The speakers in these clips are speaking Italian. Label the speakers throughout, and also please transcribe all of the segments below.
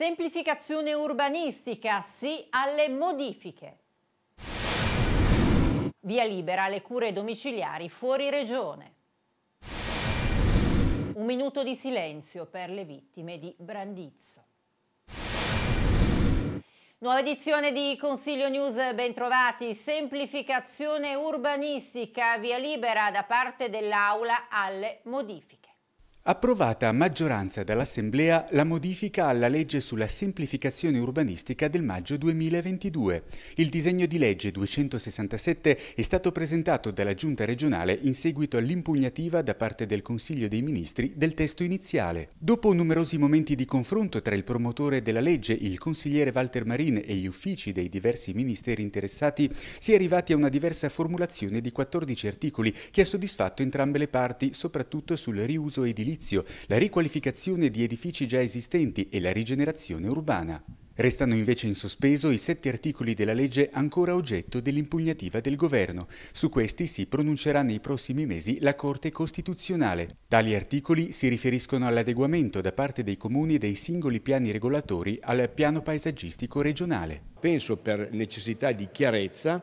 Speaker 1: Semplificazione urbanistica, sì alle modifiche. Via libera alle cure domiciliari fuori regione. Un minuto di silenzio per le vittime di Brandizzo. Nuova edizione di Consiglio News, bentrovati. Semplificazione urbanistica, via libera da parte dell'Aula alle modifiche.
Speaker 2: Approvata a maggioranza dall'Assemblea la modifica alla legge sulla semplificazione urbanistica del maggio 2022. Il disegno di legge 267 è stato presentato dalla Giunta regionale in seguito all'impugnativa da parte del Consiglio dei Ministri del testo iniziale. Dopo numerosi momenti di confronto tra il promotore della legge, il consigliere Walter Marin e gli uffici dei diversi ministeri interessati, si è arrivati a una diversa formulazione di 14 articoli che ha soddisfatto entrambe le parti, soprattutto sul riuso edilizio edilizio, la riqualificazione di edifici già esistenti e la rigenerazione urbana. Restano invece in sospeso i sette articoli della legge ancora oggetto dell'impugnativa del governo. Su questi si pronuncerà nei prossimi mesi la Corte Costituzionale. Tali articoli si riferiscono all'adeguamento da parte dei comuni dei singoli piani regolatori al piano paesaggistico regionale. Penso per necessità di chiarezza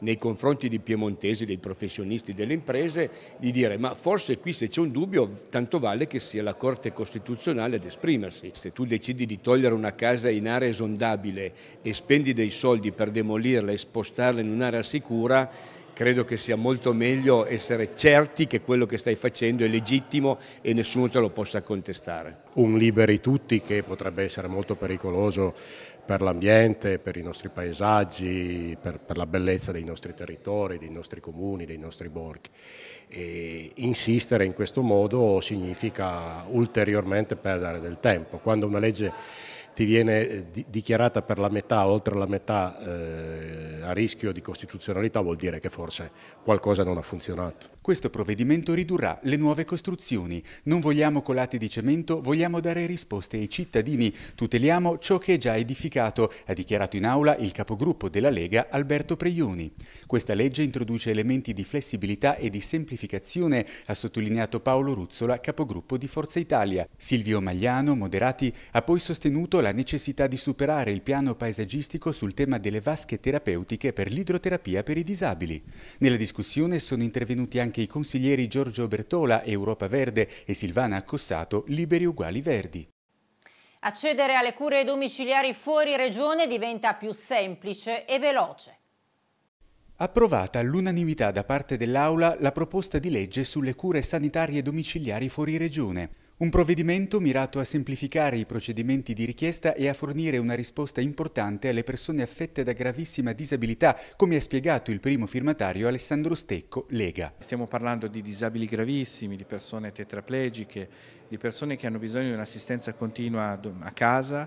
Speaker 2: nei confronti dei piemontesi, dei professionisti, delle imprese, di dire ma forse qui se c'è un dubbio tanto vale che sia la Corte Costituzionale ad esprimersi. Se tu decidi di togliere una casa in area esondabile e spendi dei soldi per demolirla e spostarla in un'area sicura, credo che sia molto meglio essere certi che quello che stai facendo è legittimo e nessuno te lo possa contestare. Un liberi tutti che potrebbe essere molto pericoloso per l'ambiente, per i nostri paesaggi, per, per, la bellezza dei nostri territori, dei nostri comuni, dei nostri borghi. E insistere in questo modo significa ulteriormente perdere del tempo. Quando una legge ti viene eh, dichiarata per la metà, oltre la metà eh, a rischio di costituzionalità, vuol dire che forse qualcosa non ha funzionato. Questo provvedimento ridurrà le nuove costruzioni. Non vogliamo colate di cemento, vogliamo dare risposte ai cittadini. Tuteliamo ciò che è già edificato, ha dichiarato in aula il capogruppo della Lega Alberto Preioni. Questa legge introduce elementi di flessibilità e di semplificazione, ha sottolineato Paolo Ruzzola, capogruppo di Forza Italia. Silvio Magliano, Moderati, ha poi sostenuto la necessità di superare il piano paesaggistico sul tema delle vasche terapeutiche per l'idroterapia per i disabili. Nella discussione sono intervenuti anche i consiglieri Giorgio Bertola, Europa Verde e Silvana Accossato, Liberi Uguali Verdi.
Speaker 1: Accedere alle cure domiciliari fuori regione diventa più semplice e veloce.
Speaker 2: Approvata all'unanimità da parte dell'Aula la proposta di legge sulle cure sanitarie domiciliari fuori regione. Un provvedimento mirato a semplificare i procedimenti di richiesta e a fornire una risposta importante alle persone affette da gravissima disabilità, come ha spiegato il primo firmatario Alessandro Stecco, Lega. Stiamo parlando di disabili gravissimi, di persone tetraplegiche, di persone che hanno bisogno di un'assistenza continua a casa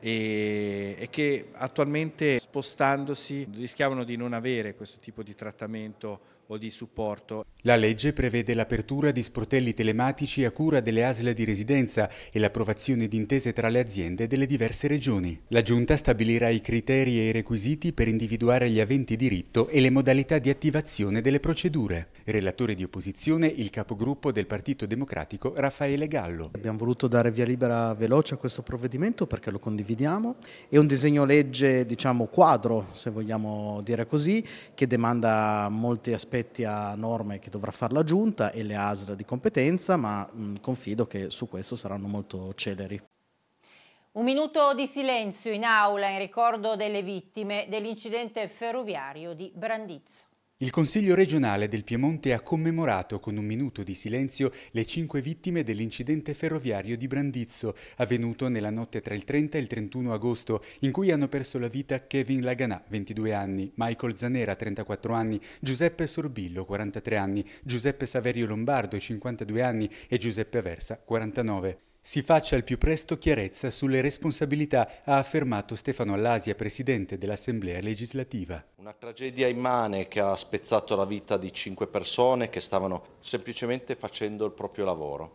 Speaker 2: e, che attualmente spostandosi rischiavano di non avere questo tipo di trattamento o di supporto. La legge prevede l'apertura di sportelli telematici a cura delle ASL di residenza e l'approvazione di intese tra le aziende delle diverse regioni. La Giunta stabilirà i criteri e i requisiti per individuare gli aventi diritto e le modalità di attivazione delle procedure. Relatore di opposizione, il capogruppo del Partito Democratico Raffaele Gallo. Abbiamo voluto dare via libera veloce a questo provvedimento perché lo condividiamo. È un disegno legge, diciamo, quadro, se vogliamo dire così, che demanda molti aspetti aspetti a norme che dovrà fare la Giunta e le ASL di competenza, ma mh, confido che su questo saranno molto celeri.
Speaker 1: Un minuto di silenzio in aula in ricordo delle vittime dell'incidente ferroviario di Brandizzo.
Speaker 2: Il Consiglio regionale del Piemonte ha commemorato con un minuto di silenzio le cinque vittime dell'incidente ferroviario di Brandizzo, avvenuto nella notte tra il 30 e il 31 agosto, in cui hanno perso la vita Kevin Laganà, 22 anni, Michael Zanera, 34 anni, Giuseppe Sorbillo, 43 anni, Giuseppe Saverio Lombardo, 52 anni e Giuseppe Versa, 49. Si faccia al più presto chiarezza sulle responsabilità, ha affermato Stefano Allasia, presidente dell'Assemblea legislativa.
Speaker 1: Una tragedia
Speaker 2: immane che ha spezzato la vita di cinque persone che stavano semplicemente facendo il proprio lavoro.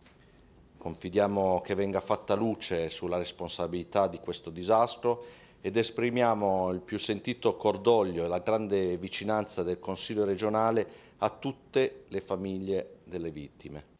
Speaker 2: Confidiamo che venga fatta luce sulla responsabilità di questo disastro ed esprimiamo il più sentito cordoglio e la grande vicinanza del Consiglio regionale a tutte le famiglie delle vittime.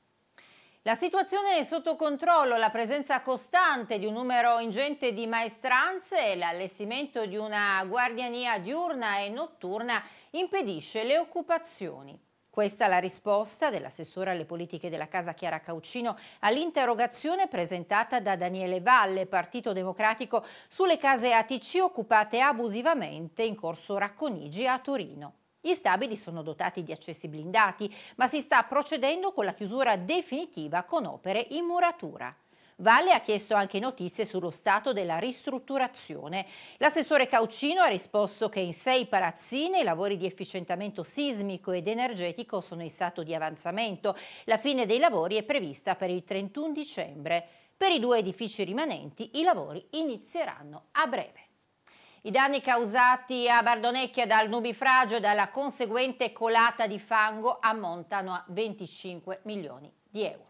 Speaker 1: La situazione è sotto controllo, la presenza costante di un numero ingente di maestranze e l'allestimento di una guardiania diurna e notturna impedisce le occupazioni. Questa è la risposta dell'assessore alle politiche della Casa Chiara Caucino all'interrogazione presentata da Daniele Valle, Partito Democratico, sulle case ATC occupate abusivamente in corso Racconigi a Torino. Gli stabili sono dotati di accessi blindati, ma si sta procedendo con la chiusura definitiva con opere in muratura. Valle ha chiesto anche notizie sullo stato della ristrutturazione. L'assessore Caucino ha risposto che in sei palazzine i lavori di efficientamento sismico ed energetico sono in stato di avanzamento. La fine dei lavori è prevista per il 31 dicembre. Per i due edifici rimanenti i lavori inizieranno a breve. I danni causati a Bardonecchia dal nubifragio e dalla conseguente colata di fango ammontano a 25 milioni di euro.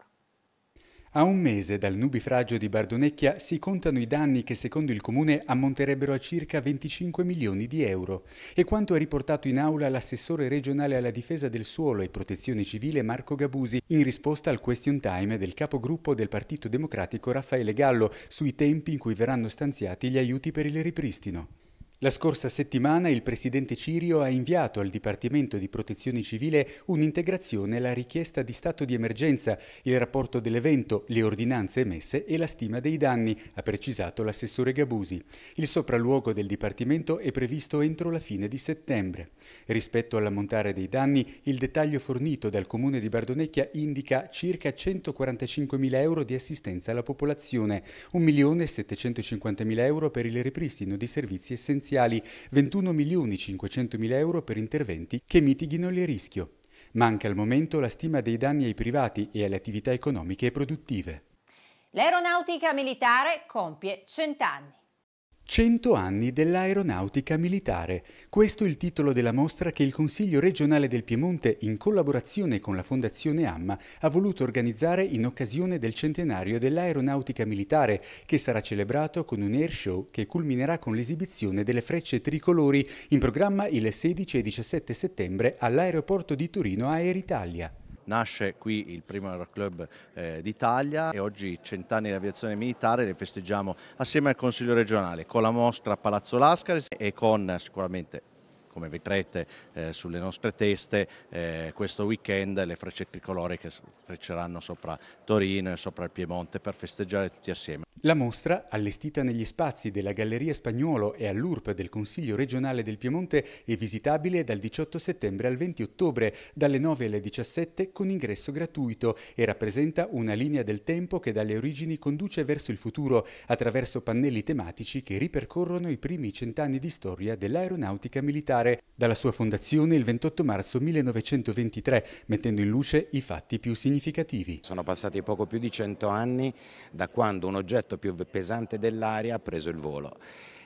Speaker 2: A un mese dal nubifragio di Bardonecchia si contano i danni che secondo il comune ammonterebbero a circa 25 milioni di euro e quanto ha riportato in aula l'assessore regionale alla difesa del suolo e protezione civile Marco Gabusi in risposta al question time del capogruppo del Partito Democratico Raffaele Gallo sui tempi in cui verranno stanziati gli aiuti per il ripristino. La scorsa settimana il presidente Cirio ha inviato al Dipartimento di Protezione Civile un'integrazione alla richiesta di stato di emergenza, il rapporto dell'evento, le ordinanze emesse e la stima dei danni, ha precisato l'assessore Gabusi. Il sopralluogo del Dipartimento è previsto entro la fine di settembre. Rispetto all'ammontare dei danni, il dettaglio fornito dal comune di Bardonecchia indica circa 145.000 euro di assistenza alla popolazione, 1.750.000 euro per il ripristino di servizi essenziali iniziali 21.500.000 euro per interventi che mitighino il rischio. Manca al momento la stima dei danni ai privati e alle attività economiche e produttive.
Speaker 1: L'aeronautica militare compie cent'anni.
Speaker 2: 100 anni dell'aeronautica militare. Questo è il titolo della mostra che il Consiglio regionale del Piemonte, in collaborazione con la Fondazione Amma, ha voluto organizzare in occasione del centenario dell'aeronautica militare, che sarà celebrato con un air show che culminerà con l'esibizione delle frecce tricolori, in programma il 16 e 17 settembre all'aeroporto di Torino Air Italia. Nasce qui il primo aeroclub eh, d'Italia e oggi cent'anni di aviazione militare le festeggiamo assieme al Consiglio regionale con la mostra Palazzo Lascaris e con sicuramente come vedrete eh, sulle nostre teste eh, questo weekend le frecce tricolori che frecceranno sopra Torino e sopra il Piemonte per festeggiare tutti assieme. La mostra, allestita negli spazi della Galleria Spagnolo e all'URP del Consiglio regionale del Piemonte, è visitabile dal 18 settembre al 20 ottobre, dalle 9 alle 17 con ingresso gratuito e rappresenta una linea del tempo che dalle origini conduce verso il futuro attraverso pannelli tematici che ripercorrono i primi cent'anni di storia dell'aeronautica militare, dalla sua fondazione il 28 marzo 1923, mettendo in luce i fatti più significativi. Sono passati poco più di cento anni da quando un oggetto l'oggetto più pesante dell'aria ha preso il volo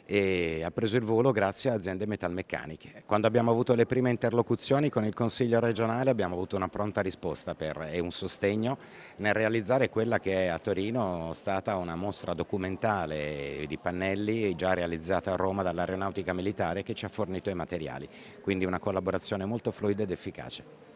Speaker 2: e ha preso il volo grazie a aziende metalmeccaniche. Quando abbiamo avuto le prime interlocuzioni con il Consiglio regionale abbiamo avuto una pronta risposta per, e un sostegno nel realizzare quella che è a Torino stata una mostra documentale di pannelli già realizzata a Roma dall'aeronautica militare che ci ha fornito i materiali, quindi una collaborazione molto fluida ed efficace.